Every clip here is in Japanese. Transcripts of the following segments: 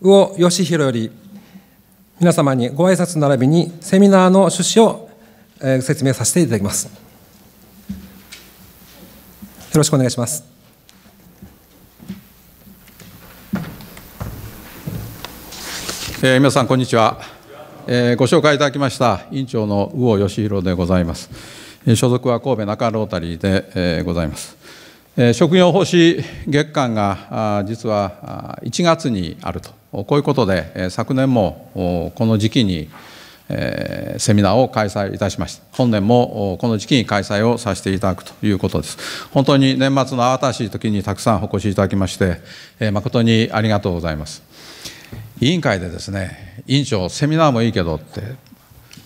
魚義弘より皆様にご挨拶並びにセミナーの趣旨を、え説明させていただきますよろしくお願いしますえー、皆さんこんにちは、えー、ご紹介いただきました委員長の魚義弘でございます、え所属は神戸中ロータリーで、えございます職業奉仕月間が実は1月にあるとこういうことで昨年もこの時期にセミナーを開催いたしました本年もこの時期に開催をさせていただくということです本当に年末の慌ただしい時にたくさんお越しいただきまして誠にありがとうございます委員会でですね委員長セミナーもいいけどって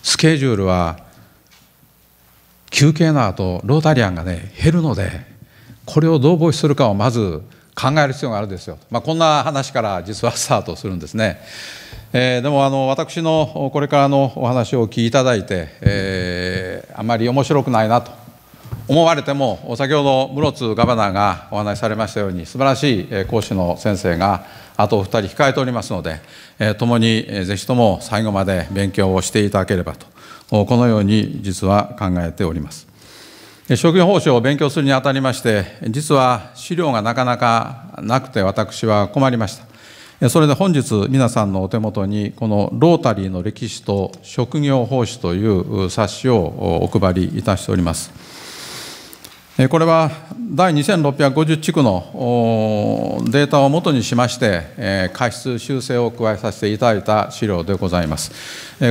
スケジュールは休憩の後ロータリアンがね減るのでこれをどう防止するかをまず考える必要があるんですよ、まあ、こんな話から実はスタートするんですね、えー、でもあの私のこれからのお話を聞いただいて、えー、あまり面白くないなと思われても先ほど室津ガバナーがお話しされましたように素晴らしい講師の先生があとお二人控えておりますので、えー、共にぜひとも最後まで勉強をしていただければとこのように実は考えております。職業報酬を勉強するにあたりまして実は資料がなかなかなくて私は困りましたそれで本日皆さんのお手元にこの「ロータリーの歴史と職業報酬という冊子をお配りいたしておりますこれは第2650地区のデータをもとにしまして過失修正を加えさせていただいた資料でございます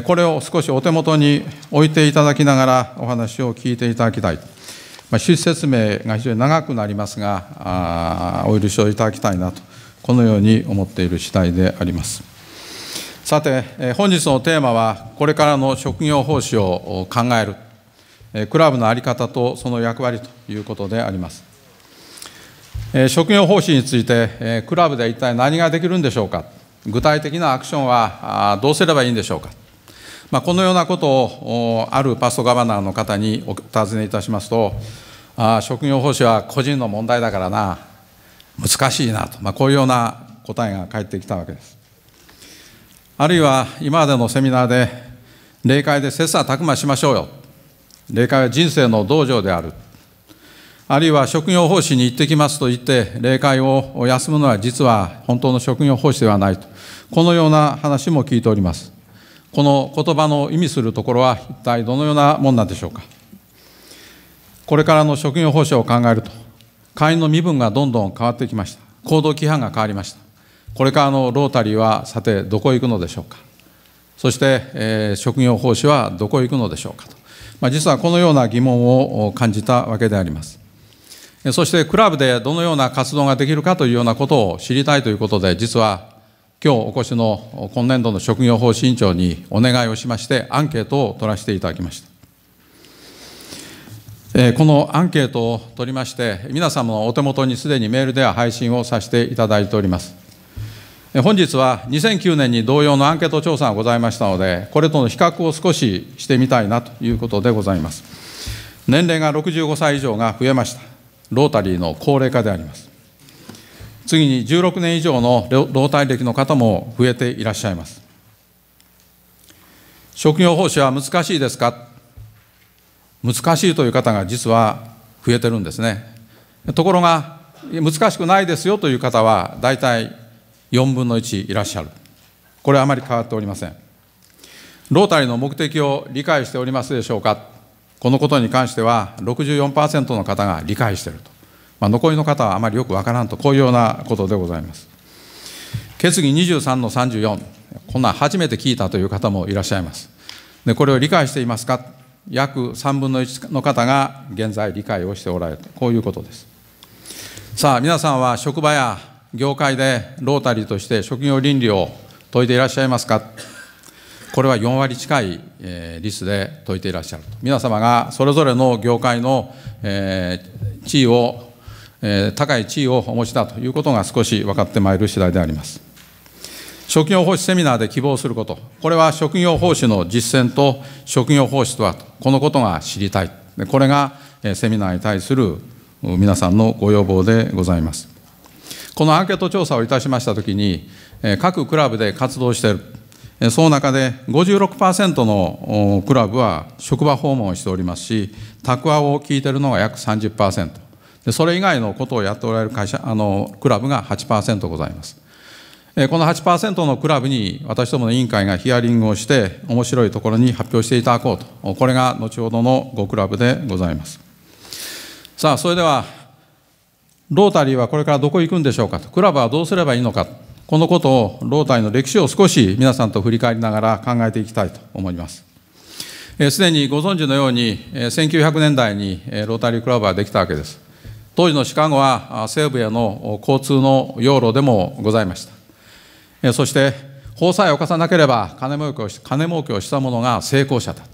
これを少しお手元に置いていただきながらお話を聞いていただきたいまあ、趣旨説明が非常に長くなりますが、あお許しをいただきたいなと、このように思っている次第であります。さて、え本日のテーマは、これからの職業奉仕を考える、えクラブの在り方とその役割ということであります。え職業奉仕について、えクラブで一体何ができるんでしょうか、具体的なアクションはどうすればいいんでしょうか。まあ、このようなことをあるパストガバナーの方にお尋ねいたしますとあ職業奉仕は個人の問題だからな難しいなと、まあ、こういうような答えが返ってきたわけですあるいは今までのセミナーで霊界で切磋琢磨しましょうよ霊界は人生の道場であるあるいは職業奉仕に行ってきますと言って霊界を休むのは実は本当の職業奉仕ではないとこのような話も聞いておりますこの言葉の意味するところは一体どのようなもんなんでしょうかこれからの職業報酬を考えると会員の身分がどんどん変わってきました行動規範が変わりましたこれからのロータリーはさてどこへ行くのでしょうかそして、えー、職業報酬はどこへ行くのでしょうかと、まあ、実はこのような疑問を感じたわけでありますそしてクラブでどのような活動ができるかというようなことを知りたいということで実は今日お越しの今年度の職業方針庁にお願いをしましてアンケートを取らせていただきました、このアンケートを取りまして皆様のお手元にすでにメールでは配信をさせていただいております本日は2009年に同様のアンケート調査がございましたのでこれとの比較を少ししてみたいなということでございます年齢が65歳以上が増えましたロータリーの高齢化であります次に16年以上の老体歴の方も増えていらっしゃいます。職業奉仕は難しいですか難しいという方が実は増えてるんですね。ところが、難しくないですよという方は、大体4分の1いらっしゃる。これはあまり変わっておりません。ロータリーの目的を理解しておりますでしょうかこのことに関しては64%の方が理解していると。まあ、残りの方はあまりよくわからんと、こういうようなことでございます。決議23の34、こんなん初めて聞いたという方もいらっしゃいます。でこれを理解していますか、約3分の1の方が現在、理解をしておられる、こういうことです。さあ、皆さんは職場や業界でロータリーとして職業倫理を解いていらっしゃいますか。これは4割近い、えスで解いていらっしゃる皆様がそれぞれの業界の、え地位をえ高い地位をお持ちだということが少し分かってまいる次第であります。職業奉仕セミナーで希望すること、これは職業奉仕の実践と職業奉仕とは、このことが知りたい、これがセミナーに対する皆さんのご要望でございます。このアンケート調査をいたしましたときに、各クラブで活動している、その中で56%のクラブは職場訪問をしておりますし、宅クを聞いているのが約30%。でそれ以外のことをやっておられる会社あのクラブが8%ございます。この8%のクラブに私どもの委員会がヒアリングをして面白いところに発表していただこうとこれが後ほどの5クラブでございますさあそれではロータリーはこれからどこ行くんでしょうかとクラブはどうすればいいのかこのことをロータリーの歴史を少し皆さんと振り返りながら考えていきたいと思いますすでにご存知のように1900年代にロータリークラブはできたわけです当時のシカゴは西部への交通の要路でもございましたそして法さえ犯さなければ金儲けを金儲けをした者が成功者だと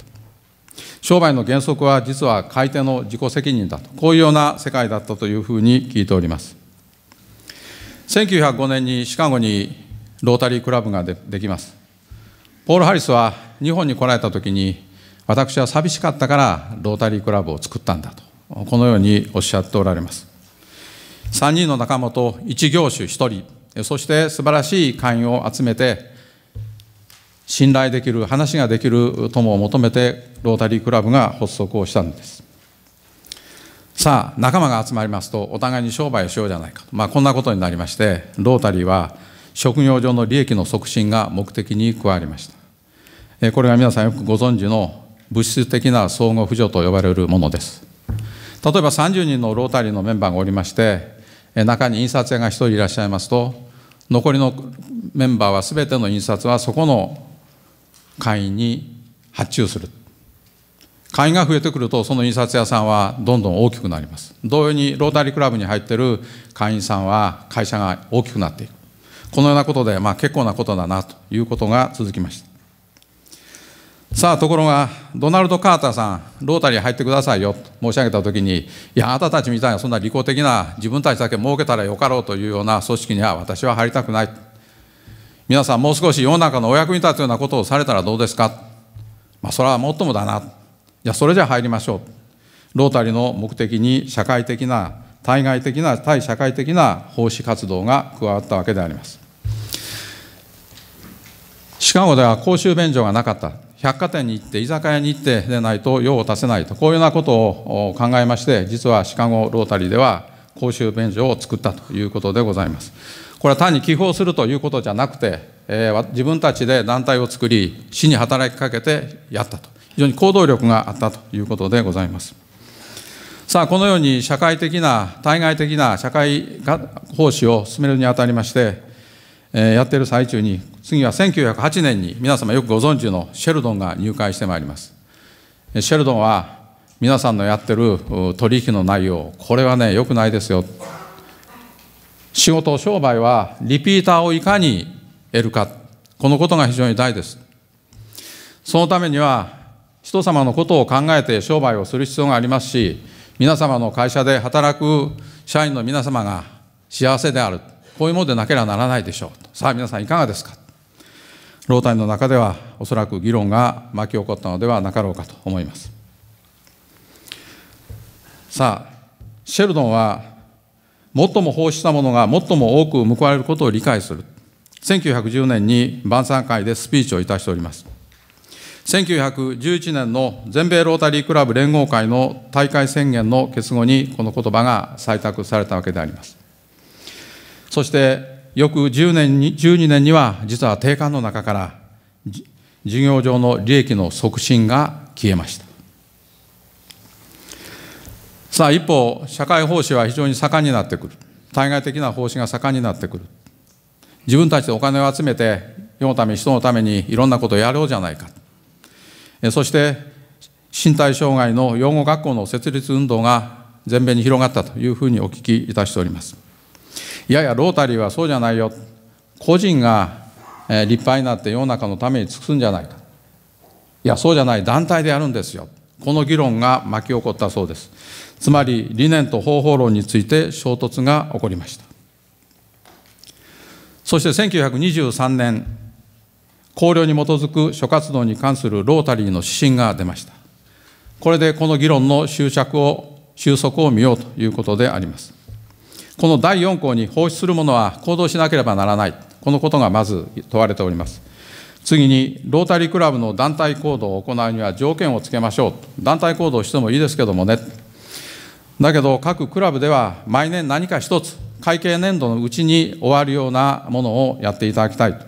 商売の原則は実は買い手の自己責任だとこういうような世界だったというふうに聞いております1905年にシカゴにロータリークラブがでできますポール・ハリスは日本に来られた時に私は寂しかったからロータリークラブを作ったんだとこのようにおっしゃっておられます。3人の仲間と1業種1人、そして素晴らしい会員を集めて、信頼できる、話ができる友を求めて、ロータリークラブが発足をしたんです。さあ、仲間が集まりますと、お互いに商売をしようじゃないかと、まあ、こんなことになりまして、ロータリーは、職業上の利益の促進が目的に加わりました。これが皆さんよくご存知の物質的な相互扶助と呼ばれるものです。例えば30人のロータリーのメンバーがおりまして中に印刷屋が1人いらっしゃいますと残りのメンバーは全ての印刷はそこの会員に発注する会員が増えてくるとその印刷屋さんはどんどん大きくなります同様にロータリークラブに入ってる会員さんは会社が大きくなっていくこのようなことで、まあ、結構なことだなということが続きましたさあところがドナルド・カーターさんロータリー入ってくださいよと申し上げた時にいやあなたたちみたいなそんな利己的な自分たちだけ儲けたらよかろうというような組織には私は入りたくない皆さんもう少し世の中のお役に立つようなことをされたらどうですか、まあ、それはもっともだなじゃそれじゃ入りましょうロータリーの目的に社会的な対外的な対社会的な奉仕活動が加わったわけでありますシカゴでは公衆便所がなかった百貨店に行って居酒屋に行ってでないと用を足せないとこういうようなことを考えまして実はシカゴロータリーでは公衆便所を作ったということでございますこれは単に寄付をするということじゃなくて、えー、自分たちで団体を作り市に働きかけてやったと非常に行動力があったということでございますさあこのように社会的な対外的な社会奉仕を進めるにあたりましてやっている最中に次は1908年に皆様よくご存知のシェルドンが入会してまいりますシェルドンは皆さんのやってる取引の内容これはねよくないですよ仕事商売はリピーターをいかに得るかこのことが非常に大ですそのためには人様のことを考えて商売をする必要がありますし皆様の会社で働く社員の皆様が幸せであるこういうものでなければならないでしょうさあ皆さんいかがですか老体の中ではおそらく議論が巻き起こったのではなかろうかと思いますさあシェルドンは最も奉仕したものが最も多く報われることを理解する1910年に晩餐会でスピーチをいたしております1911年の全米ロータリークラブ連合会の大会宣言の結合にこの言葉が採択されたわけでありますそして翌10年に12年には実は定款の中から事業上の利益の促進が消えましたさあ一方社会奉仕は非常に盛んになってくる対外的な奉仕が盛んになってくる自分たちでお金を集めて世のため人のためにいろんなことをやろうじゃないかそして身体障害の養護学校の設立運動が全米に広がったというふうにお聞きいたしておりますいやいやロータリーはそうじゃないよ個人が立派になって世の中のために尽くすんじゃないかいやそうじゃない団体でやるんですよこの議論が巻き起こったそうですつまり理念と方法論について衝突が起こりましたそして1923年綱領に基づく諸活動に関するロータリーの指針が出ましたこれでこの議論の終着を収束を見ようということでありますこの第4項に放出する者は行動しなければならない、このことがまず問われております。次に、ロータリークラブの団体行動を行うには条件をつけましょう、団体行動してもいいですけどもね、だけど各クラブでは毎年何か一つ、会計年度のうちに終わるようなものをやっていただきたいと、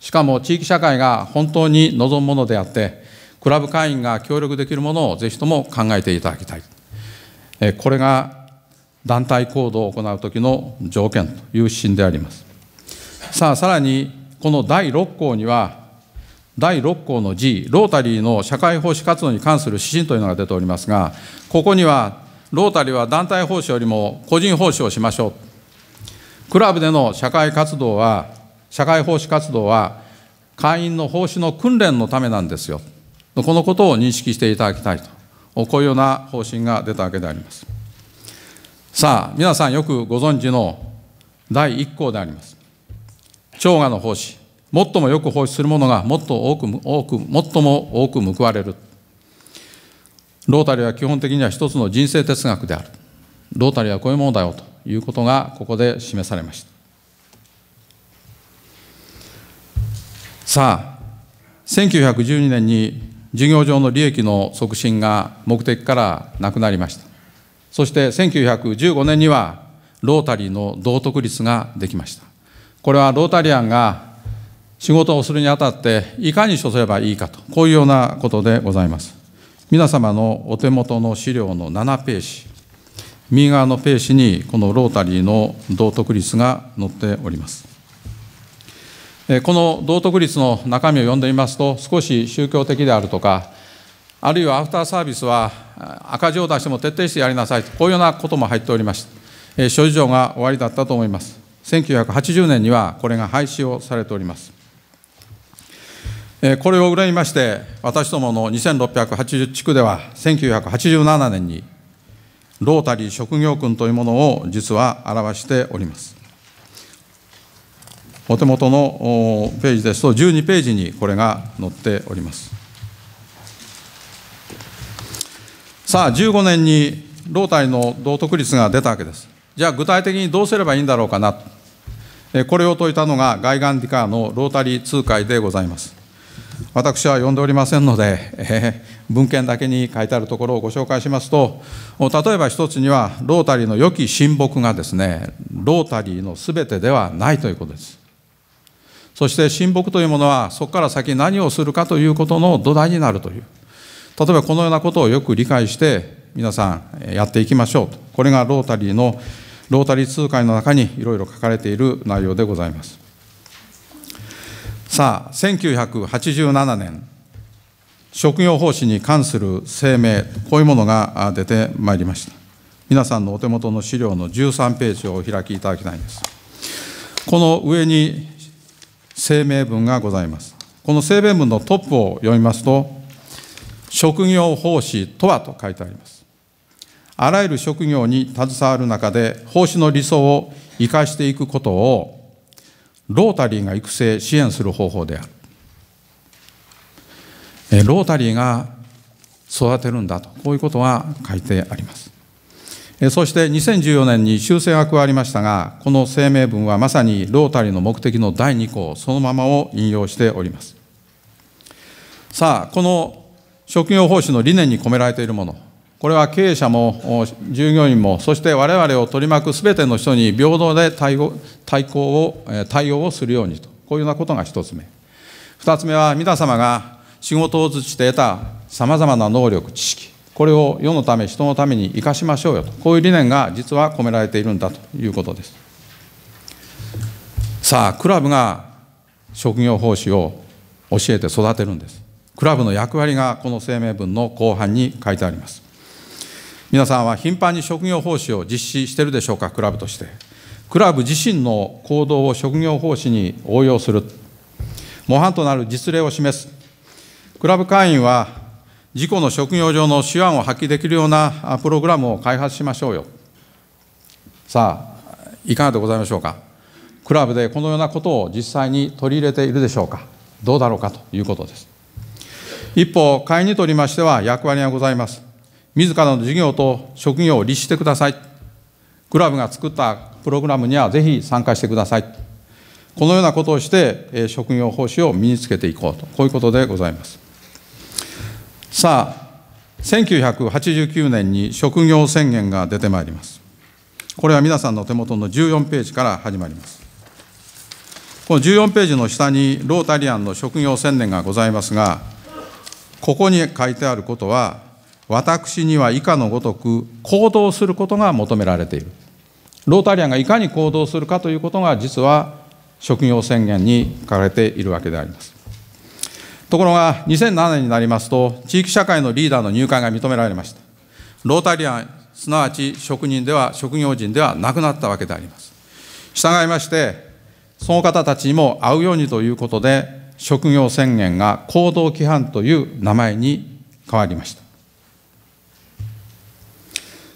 しかも地域社会が本当に望むものであって、クラブ会員が協力できるものをぜひとも考えていただきたい。これが団体行動を行う時の条件という指針でありますさあさらにこの第6項には第6項の G ロータリーの社会奉仕活動に関する指針というのが出ておりますがここにはロータリーは団体奉仕よりも個人奉仕をしましょうクラブでの社会活動は社会奉仕活動は会員の奉仕の訓練のためなんですよこのことを認識していただきたいとこういうような方針が出たわけでありますさあ皆さんよくご存知の第1項であります長河の奉仕最もよく奉仕するものがもっと多く多く最も多く報われるロータリーは基本的には一つの人生哲学であるロータリーはこういうものだよということがここで示されましたさあ1912年に事業上の利益の促進が目的からなくなりましたそして1915年にはロータリーの道徳率ができました。これはロータリアンが仕事をするにあたっていかに処せばいいかと、こういうようなことでございます。皆様のお手元の資料の7ページ、右側のページにこのロータリーの道徳率が載っております。この道徳率の中身を読んでみますと、少し宗教的であるとか、あるいはアフターサービスは赤字を出しても徹底してやりなさいと、こういうようなことも入っておりまして、諸事情が終わりだったと思います。1980年にはこれが廃止をされております。これを恨みまして、私どもの2680地区では、1987年にロータリー職業訓というものを実は表しております。お手元のページですと、12ページにこれが載っております。さあ15年に老体の道徳率が出たわけですじゃあ具体的にどうすればいいんだろうかなこれを説いたのが外岸ディカーのロータリー通会でございます私は読んでおりませんので、えー、文献だけに書いてあるところをご紹介しますと例えば一つにはロータリーの良き親睦がですねロータリーのすべてではないということですそして親睦というものはそこから先何をするかということの土台になるという例えばこのようなことをよく理解して皆さんやっていきましょうとこれがロータリーのロータリー通会の中にいろいろ書かれている内容でございますさあ1987年職業奉仕に関する声明こういうものが出てまいりました皆さんのお手元の資料の13ページをお開きいただきたいんですこの上に声明文がございますこの声明文のトップを読みますと職業奉仕とはと書いてあります。あらゆる職業に携わる中で奉仕の理想を生かしていくことをロータリーが育成支援する方法であるロータリーが育てるんだとこういうことは書いてありますそして2014年に修正が加わりましたがこの声明文はまさにロータリーの目的の第2項そのままを引用しておりますさあこの職業奉仕の理念に込められているもの、これは経営者も従業員も、そして我々を取り巻くすべての人に平等で対対抗を対応をするようにと、こういうようなことが一つ目。二つ目は、皆様が仕事を通じて得たさまざまな能力、知識、これを世のため、人のために生かしましょうよと、こういう理念が実は込められているんだということです。さあ、クラブが職業奉仕を教えて育てるんです。クラブの役割がこの声明文の後半に書いてあります皆さんは頻繁に職業奉仕を実施しているでしょうかクラブとしてクラブ自身の行動を職業奉仕に応用する模範となる実例を示すクラブ会員は事故の職業上の手腕を発揮できるようなプログラムを開発しましょうよさあいかがでございましょうかクラブでこのようなことを実際に取り入れているでしょうかどうだろうかということです一方、会にとりましては役割がございます。自らの事業と職業を律してください。クラブが作ったプログラムにはぜひ参加してください。このようなことをして、え職業奉仕を身につけていこうと、こういうことでございます。さあ、1989年に職業宣言が出てまいります。これは皆さんの手元の14ページから始まります。この14ページの下にロータリアンの職業宣言がございますが、ここに書いてあることは、私には以下のごとく行動することが求められている。ロータリアンがいかに行動するかということが、実は職業宣言に書かれているわけであります。ところが、2007年になりますと、地域社会のリーダーの入会が認められました。ロータリアン、すなわち職人では、職業人ではなくなったわけであります。従いまして、その方たちにも会うようにということで、職業宣言が行動規範という名前に変わりました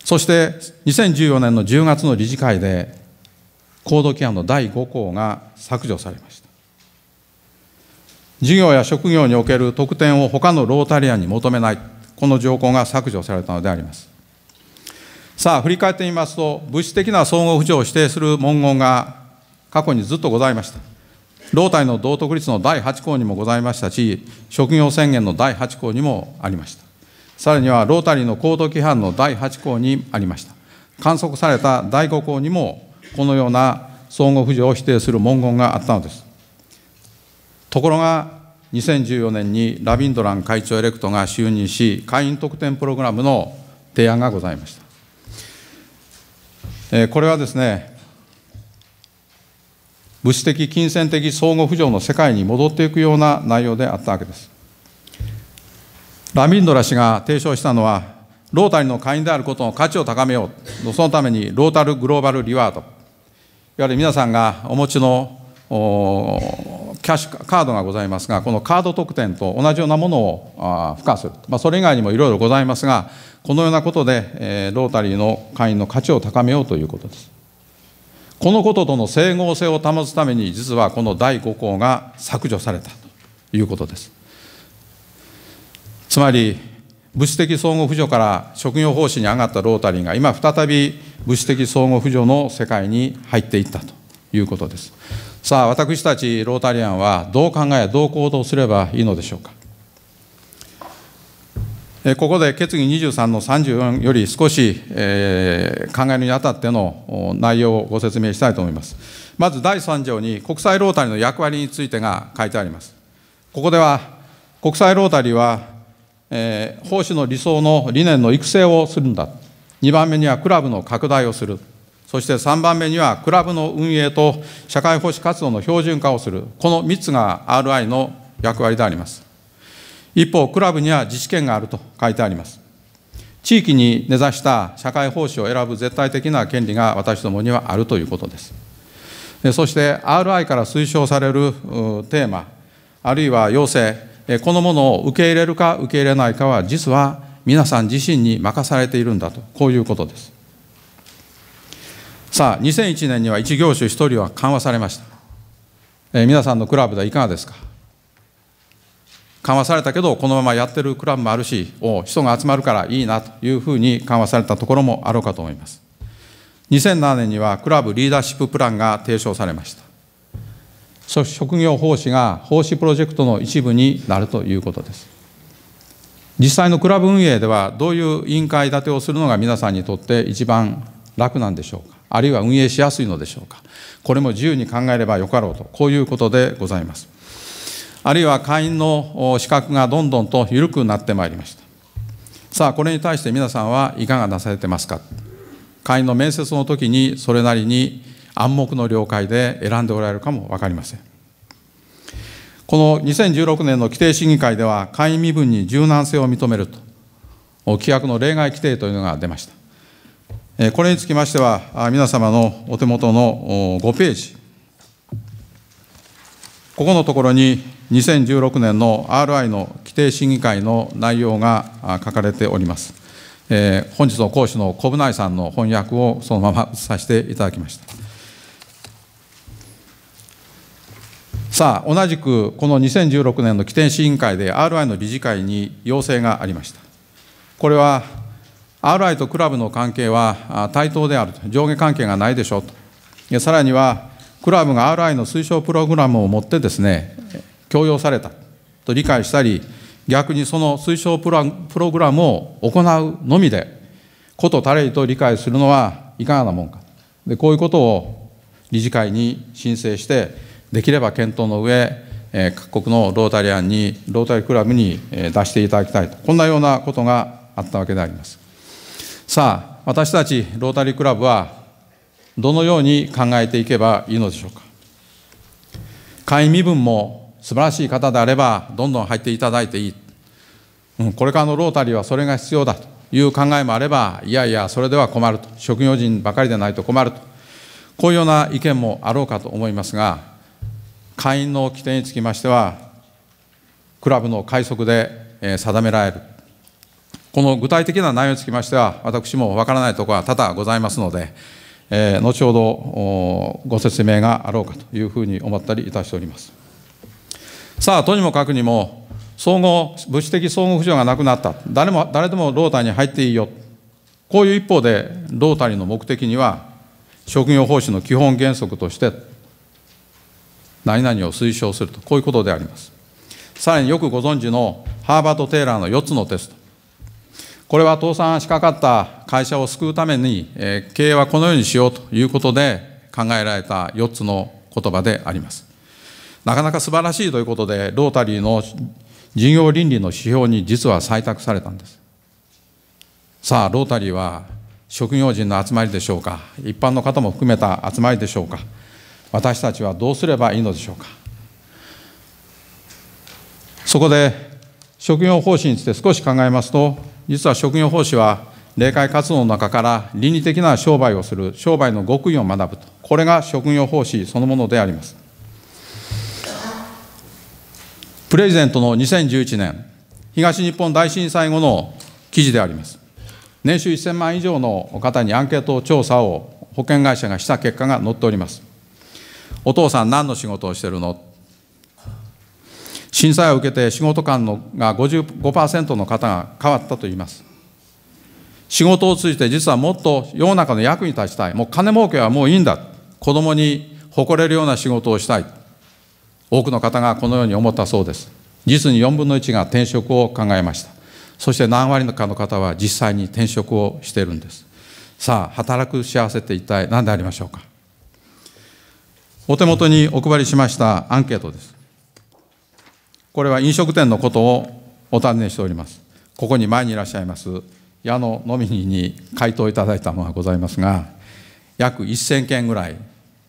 そして2014年の10月の理事会で行動規範の第5項が削除されました事業や職業における特典を他のロータリアンに求めないこの条項が削除されたのでありますさあ振り返ってみますと物質的な総合扶助を指定する文言が過去にずっとございましたリ体の道徳律の第8項にもございましたし、職業宣言の第8項にもありました。さらには、ロータリーの行動規範の第8項にありました。観測された第5項にも、このような相互扶助を否定する文言があったのです。ところが、2014年にラビンドラン会長エレクトが就任し、会員特典プログラムの提案がございました。これはですね、物質的、金銭的、相互扶助の世界に戻っていくような内容であったわけです。ラミンドラ氏が提唱したのは、ロータリーの会員であることの価値を高めよう、そのためにロータルグローバルリワード、いわゆる皆さんがお持ちのキャッシュカードがございますが、このカード特典と同じようなものを付加する、まあ、それ以外にもいろいろございますが、このようなことで、えロータリーの会員の価値を高めようということです。このこととの整合性を保つために、実はこの第5項が削除されたということです。つまり、物質的相互扶助から職業奉仕に上がったロータリーが、今、再び物質的相互扶助の世界に入っていったということです。さあ、私たちロータリアンはどう考え、どう行動すればいいのでしょうか。ここで決議23の34より少し、考えるにあたっての内容をご説明したいと思います。まず第3条に国際ロータリーの役割についてが書いてあります。ここでは国際ロータリーは、えー、奉仕の理想の理念の育成をするんだ。2番目にはクラブの拡大をする。そして3番目にはクラブの運営と社会奉仕活動の標準化をする。この3つが RI の役割であります。一方、クラブには自治権があると書いてあります。地域に根ざした社会奉仕を選ぶ絶対的な権利が私どもにはあるということです。そして RI から推奨されるテーマ、あるいは要請、このものを受け入れるか受け入れないかは、実は皆さん自身に任されているんだと、こういうことです。さあ、2001年には1業種1人は緩和されました。皆さんのクラブではいかがですか緩和されたけど、このままやってるクラブもあるし、お人が集まるからいいなというふうに緩和されたところもあろうかと思います。2007年にはクラブリーダーシッププランが提唱されました。職業奉仕が奉仕プロジェクトの一部になるということです。実際のクラブ運営では、どういう委員会立てをするのが皆さんにとって一番楽なんでしょうか、あるいは運営しやすいのでしょうか、これも自由に考えればよかろうと、こういうことでございます。あるいは会員の資格がどんどんと緩くなってまいりましたさあこれに対して皆さんはいかがなされてますか会員の面接の時にそれなりに暗黙の了解で選んでおられるかも分かりませんこの2016年の規定審議会では会員身分に柔軟性を認めると規約の例外規定というのが出ましたこれにつきましては皆様のお手元の5ページここのところに2016年の RI の規定審議会の内容が書かれております。えー、本日の講師の小部内さんの翻訳をそのままさせていただきました。さあ、同じくこの2016年の規定審議会で RI の理事会に要請がありました。これは RI とクラブの関係は対等であると、上下関係がないでしょうと、さらにはクラブが RI の推奨プログラムを持ってですね強要されたと理解したり逆にその推奨プログラムを行うのみでことたれりと理解するのはいかがなもんかでこういうことを理事会に申請してできれば検討の上各国のロータリアンにロータリークラブに出していただきたいとこんなようなことがあったわけでありますさあ私たちロータリークラブはどのように考えていけばいいのでしょうか会員身分も素晴らしい方であればどんどん入っていただいていい、うん、これからのロータリーはそれが必要だという考えもあればいやいやそれでは困ると職業人ばかりでないと困るとこういうような意見もあろうかと思いますが会員の規定につきましてはクラブの快速で定められるこの具体的な内容につきましては私もわからないところは多々ございますのでえー、後ほどご説明があろうかというふうに思ったりいたしております。さあ、とにもかくにも、総合、物質的相互扶助がなくなった、誰も誰でもロータリーに入っていいよ、こういう一方で、ロータリーの目的には、職業報酬の基本原則として、何々を推奨すると、こういうことであります。さらによくご存知のハーバード・テイラーの4つのテスト、これは倒産しかかった会社を救うために、えー、経営はこのようにしようということで考えられた4つの言葉であります。なかなか素晴らしいということで、ロータリーの事業倫理の指標に実は採択されたんです。さあ、ロータリーは職業人の集まりでしょうか、一般の方も含めた集まりでしょうか、私たちはどうすればいいのでしょうか。そこで、職業方針について少し考えますと、実は職業奉仕は霊界活動の中から倫理的な商売をする商売の極意を学ぶとこれが職業奉仕そのものでありますプレゼントの2011年東日本大震災後の記事であります年収1000万以上の方にアンケート調査を保険会社がした結果が載っておりますお父さん何の仕事をしてるの震災を受けて仕事間のが55%の方が変わったといいます仕事を通じて実はもっと世の中の役に立ちたいもう金儲けはもういいんだ子供に誇れるような仕事をしたい多くの方がこのように思ったそうです実に4分の1が転職を考えましたそして何割かの方は実際に転職をしているんですさあ働く幸せって一体何でありましょうかお手元にお配りしましたアンケートですこれは飲食店のことをお尋ねしておりますここに前にいらっしゃいます矢野のみに回答いただいたものがございますが約1000件ぐらい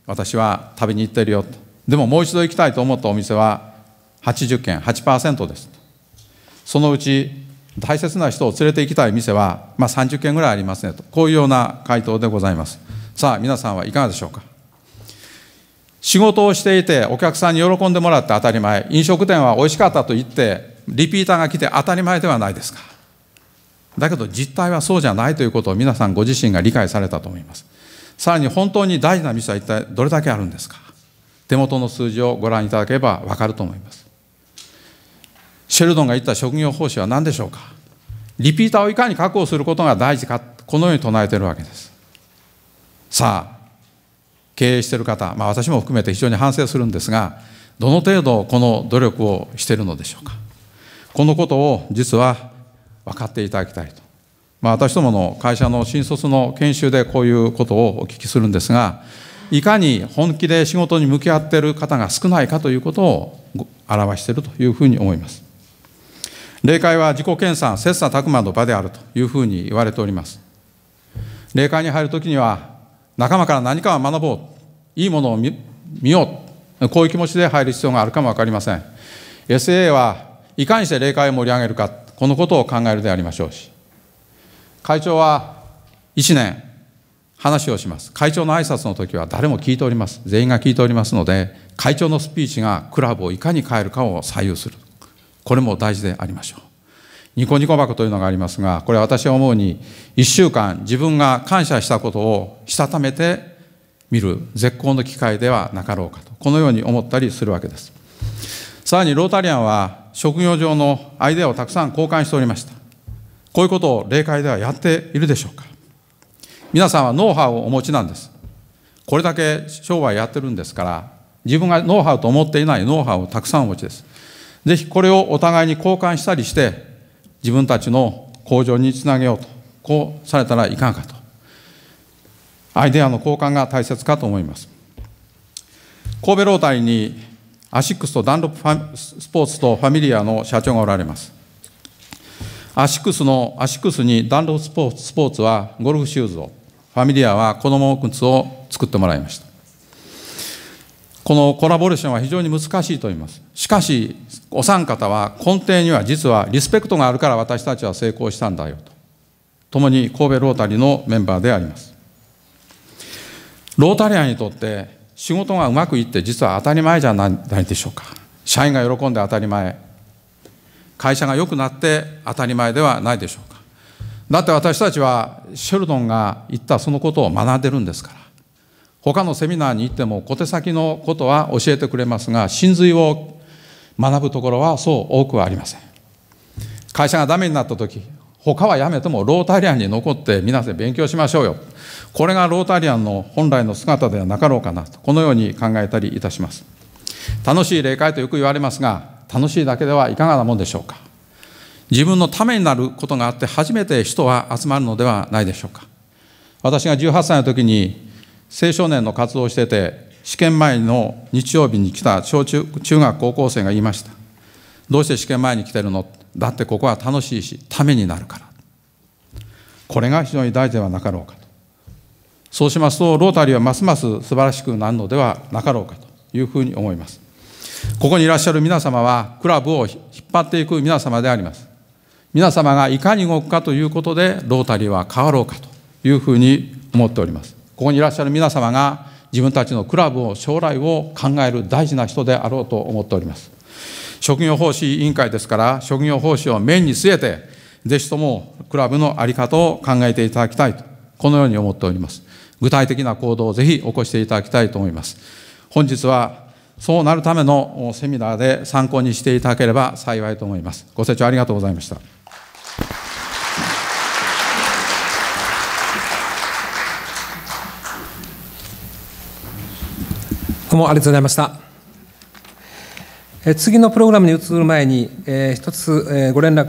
私は食べに行ってるよとでももう一度行きたいと思ったお店は80件8%ですそのうち大切な人を連れて行きたい店は、まあ、30件ぐらいありますねとこういうような回答でございますさあ皆さんはいかがでしょうか仕事をしていてお客さんに喜んでもらって当たり前飲食店は美味しかったと言ってリピーターが来て当たり前ではないですかだけど実態はそうじゃないということを皆さんご自身が理解されたと思いますさらに本当に大事な店は一体どれだけあるんですか手元の数字をご覧いただければ分かると思いますシェルドンが言った職業奉仕は何でしょうかリピーターをいかに確保することが大事かこのように唱えているわけですさあ経営している方、まあ、私も含めて非常に反省するんですが、どの程度この努力をしているのでしょうか。このことを実は分かっていただきたいと。まあ、私どもの会社の新卒の研修でこういうことをお聞きするんですが、いかに本気で仕事に向き合っている方が少ないかということを表しているというふうに思います。例会は自己研鑽、切磋琢磨の場であるというふうに言われております。霊界に入るときには、仲間から何かを学ぼう。いいものを見ようこういう気持ちで入る必要があるかも分かりません SA はいかにして霊界を盛り上げるかこのことを考えるでありましょうし会長は1年話をします会長の挨拶の時は誰も聞いております全員が聞いておりますので会長のスピーチがクラブをいかに変えるかを左右するこれも大事でありましょうニコニコ箱というのがありますがこれは私は思うに1週間自分が感謝したことをしたためて見る絶好の機会ではなかろうかとこのように思ったりするわけですさらにロータリアンは職業上のアイデアをたくさん交換しておりましたこういうことを霊界ではやっているでしょうか皆さんはノウハウをお持ちなんですこれだけ商売やってるんですから自分がノウハウと思っていないノウハウをたくさんお持ちですぜひこれをお互いに交換したりして自分たちの向上につなげようとこうされたらいかんかとアイデアの交換が大切かと思います。神戸ロータリーにアシックスとダンロップスポーツとファミリアの社長がおられます。アシックスのアシックスにダンロップスポーツはゴルフシューズを、ファミリアは子供靴を作ってもらいました。このコラボレーションは非常に難しいと言います。しかし、お三方は根底には実はリスペクトがあるから私たちは成功したんだよと。共に神戸ロータリーのメンバーであります。ロータリアンにとって仕事がうまくいって実は当たり前じゃないでしょうか社員が喜んで当たり前会社が良くなって当たり前ではないでしょうかだって私たちはシェルドンが言ったそのことを学んでるんですから他のセミナーに行っても小手先のことは教えてくれますが真髄を学ぶところはそう多くはありません会社がダメになった時他はやめてもロータリアンに残って皆さん勉強しましょうよ。これがロータリアンの本来の姿ではなかろうかなと、このように考えたりいたします。楽しい礼会とよく言われますが、楽しいだけではいかがなもんでしょうか。自分のためになることがあって初めて人は集まるのではないでしょうか。私が18歳の時に青少年の活動をしてて、試験前の日曜日に来た小中中学高校生が言いました。どうして試験前に来てるのだってここは楽しいしためになるからこれが非常に大事ではなかろうかとそうしますとロータリーはますます素晴らしくなるのではなかろうかというふうに思いますここにいらっしゃる皆様はクラブを引っ張っていく皆様であります皆様がいかに動くかということでロータリーは変わろうかというふうに思っておりますここにいらっしゃる皆様が自分たちのクラブを将来を考える大事な人であろうと思っております職業奉仕委員会ですから、職業奉仕を面に据えて、ぜひともクラブの在り方を考えていただきたいと、このように思っております。具体的な行動をぜひ起こしていただきたいと思います。本日はそうなるためのセミナーで参考にしていただければ幸いと思います。ご清聴ありがとうございました。どうもありがとうございました。次のプログラムに移る前に、一つご連絡